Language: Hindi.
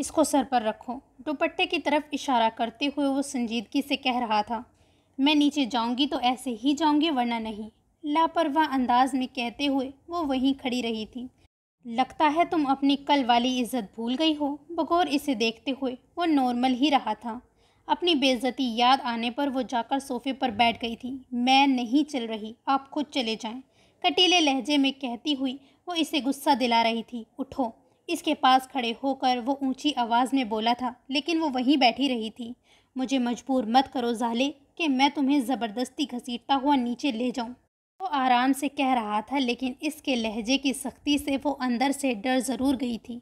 इसको सर पर रखो दुपट्टे की तरफ इशारा करते हुए वो संजीदगी से कह रहा था मैं नीचे जाऊंगी तो ऐसे ही जाऊंगी वरना नहीं लापरवाह अंदाज में कहते हुए वो वहीं खड़ी रही थी लगता है तुम अपनी कल वाली इज्जत भूल गई हो बगौर इसे देखते हुए वो नॉर्मल ही रहा था अपनी बेइज्जती याद आने पर वो जाकर सोफे पर बैठ गई थी मैं नहीं चल रही आप खुद चले जाएं कटीले लहजे में कहती हुई वो इसे गुस्सा दिला रही थी उठो इसके पास खड़े होकर वो ऊंची आवाज़ में बोला था लेकिन वो वहीं बैठी रही थी मुझे मजबूर मत करो जाले कि मैं तुम्हें ज़बरदस्ती घसीटता हुआ नीचे ले जाऊँ वो आराम से कह रहा था लेकिन इसके लहजे की सख्ती से वो अंदर से डर ज़रूर गई थी